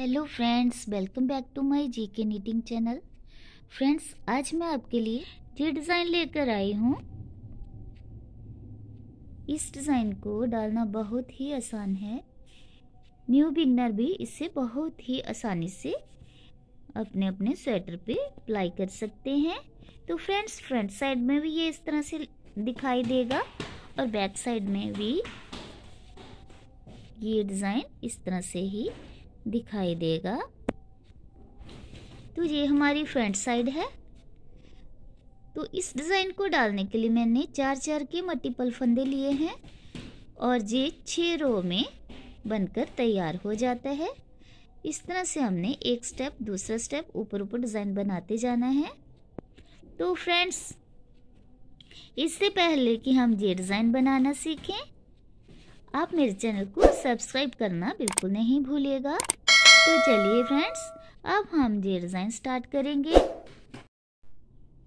hello friends welcome back to my GK knitting channel friends आज मैं आपके लिए ये डिज़ाइन लेकर आई हूँ इस डिज़ाइन को डालना बहुत ही आसान है न्यू बिगनर भी इसे बहुत ही आसानी से अपने अपने स्वेटर पे अप्लाई कर सकते हैं तो फ्रेंड्स फ्रंट साइड में भी ये इस तरह से दिखाई देगा और बैक साइड में भी ये डिज़ाइन इस तरह से ही दिखाई देगा तो ये हमारी फ्रंट साइड है तो इस डिज़ाइन को डालने के लिए मैंने चार चार के मल्टीपल फंदे लिए हैं और ये छः रो में बनकर तैयार हो जाता है इस तरह से हमने एक स्टेप दूसरा स्टेप ऊपर ऊपर डिज़ाइन बनाते जाना है तो फ्रेंड्स इससे पहले कि हम ये डिज़ाइन बनाना सीखें आप मेरे चैनल को सब्सक्राइब करना बिल्कुल नहीं भूलिएगा तो चलिए फ्रेंड्स अब हम ये डिज़ाइन स्टार्ट करेंगे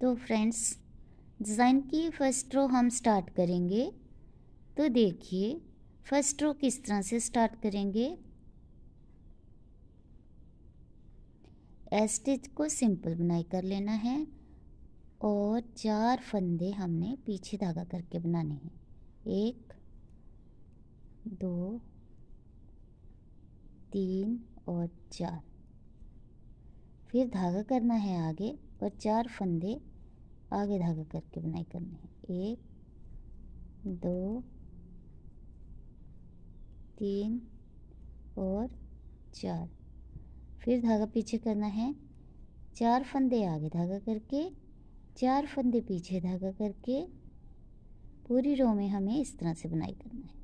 तो फ्रेंड्स डिज़ाइन की फर्स्ट रो हम स्टार्ट करेंगे तो देखिए फर्स्ट रो किस तरह से स्टार्ट करेंगे स्टिच को सिंपल बुनाई कर लेना है और चार फंदे हमने पीछे धागा करके बनाने हैं एक दो तीन और चार फिर धागा करना है आगे और चार फंदे आगे धागा करके बुनाई करनी है एक दो तीन और चार फिर धागा पीछे करना है चार फंदे आगे धागा करके चार फंदे पीछे धागा करके पूरी रो में हमें इस तरह से बुनाई करना है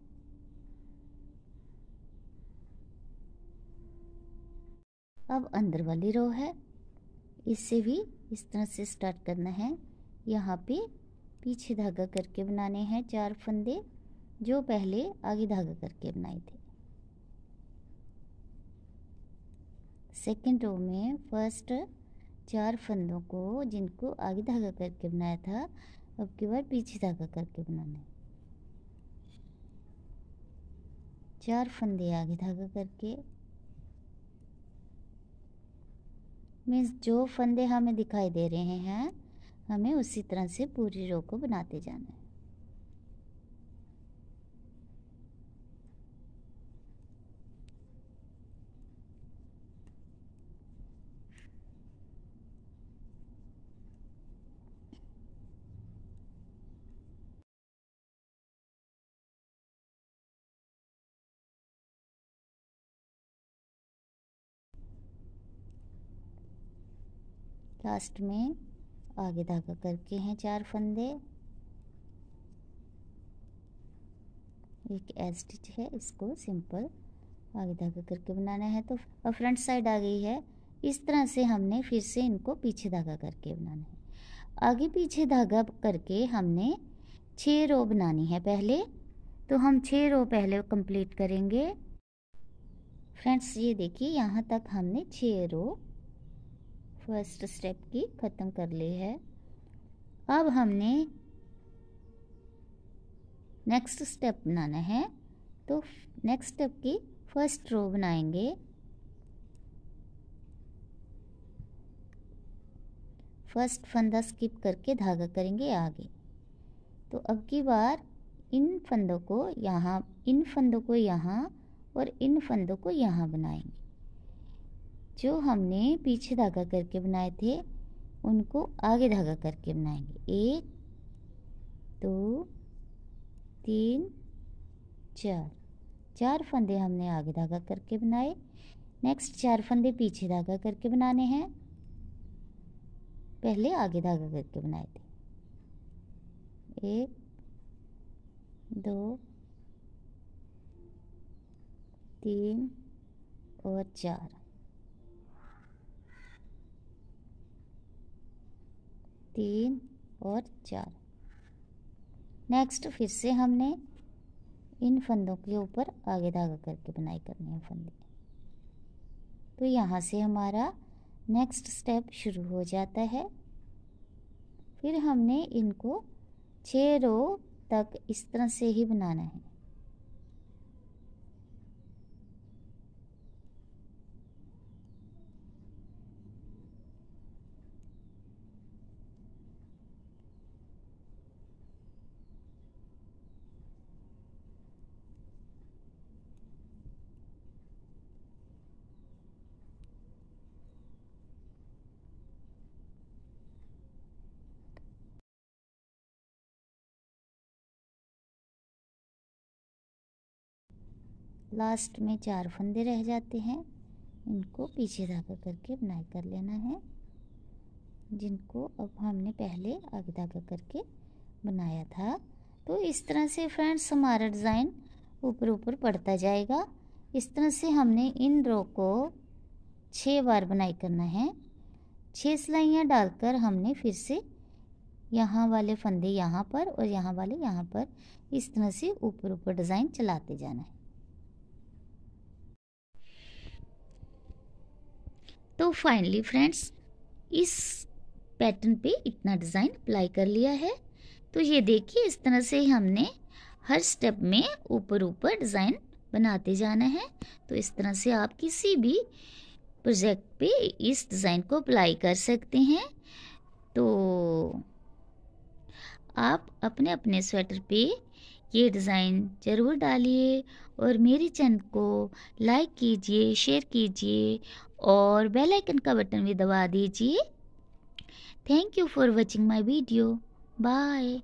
अब अंदर वाली रो है इससे भी इस तरह से स्टार्ट करना है यहाँ पे पीछे धागा करके बनाने हैं चार फंदे जो पहले आगे धागा करके बनाए थे सेकेंड रो में फर्स्ट चार फंदों को जिनको आगे धागा करके बनाया था अब के बाद पीछे धागा करके बनाना है चार फंदे आगे धागा करके मीन्स जो फंदे हमें दिखाई दे रहे हैं हमें उसी तरह से पूरी रो को बनाते जाना है लास्ट में आगे धागा करके हैं चार फंदे एक एल स्टिच है इसको सिंपल आगे धागा करके बनाना है तो अब फ्रंट साइड आ गई है इस तरह से हमने फिर से इनको पीछे धागा करके बनाना है आगे पीछे धागा करके हमने छः रो बनानी है पहले तो हम छः रो पहले कंप्लीट करेंगे फ्रेंड्स ये देखिए यहाँ तक हमने छः रो फर्स्ट स्टेप की ख़त्म कर ली है अब हमने नेक्स्ट स्टेप बनाना है तो नेक्स्ट स्टेप की फर्स्ट रो बनाएंगे फर्स्ट फंदा स्किप करके धागा करेंगे आगे तो अब की बार इन फंदों को यहाँ इन फंदों को यहाँ और इन फंदों को यहाँ बनाएंगे जो हमने पीछे धागा करके बनाए थे उनको आगे धागा करके बनाएंगे एक दो तीन चार चार फंदे हमने आगे धागा करके बनाए नेक्स्ट चार फंदे पीछे धागा करके बनाने हैं पहले आगे धागा करके बनाए थे एक दो तीन और चार तीन और चार नेक्स्ट फिर से हमने इन फंदों के ऊपर आगे धागा करके बुनाई करनी है फंदे तो यहाँ से हमारा नेक्स्ट स्टेप शुरू हो जाता है फिर हमने इनको छः रो तक इस तरह से ही बनाना है लास्ट में चार फंदे रह जाते हैं इनको पीछे धागा करके बुनाई कर लेना है जिनको अब हमने पहले आगे धागा करके बनाया था तो इस तरह से फ्रेंड्स हमारा डिज़ाइन ऊपर ऊपर पड़ता जाएगा इस तरह से हमने इन रो को छः बार बुनाई करना है छः सिलाइयाँ डालकर हमने फिर से यहाँ वाले फंदे यहाँ पर और यहाँ वाले यहाँ पर इस तरह से ऊपर ऊपर डिज़ाइन चलाते जाना है तो फाइनली फ्रेंड्स इस पैटर्न पे इतना डिज़ाइन अप्लाई कर लिया है तो ये देखिए इस तरह से हमने हर स्टेप में ऊपर ऊपर डिज़ाइन बनाते जाना है तो इस तरह से आप किसी भी प्रोजेक्ट पे इस डिज़ाइन को अप्लाई कर सकते हैं तो आप अपने अपने स्वेटर पे ये डिज़ाइन ज़रूर डालिए और मेरे चैनल को लाइक कीजिए शेयर कीजिए और बेल आइकन का बटन भी दबा दीजिए thank you for watching my video bye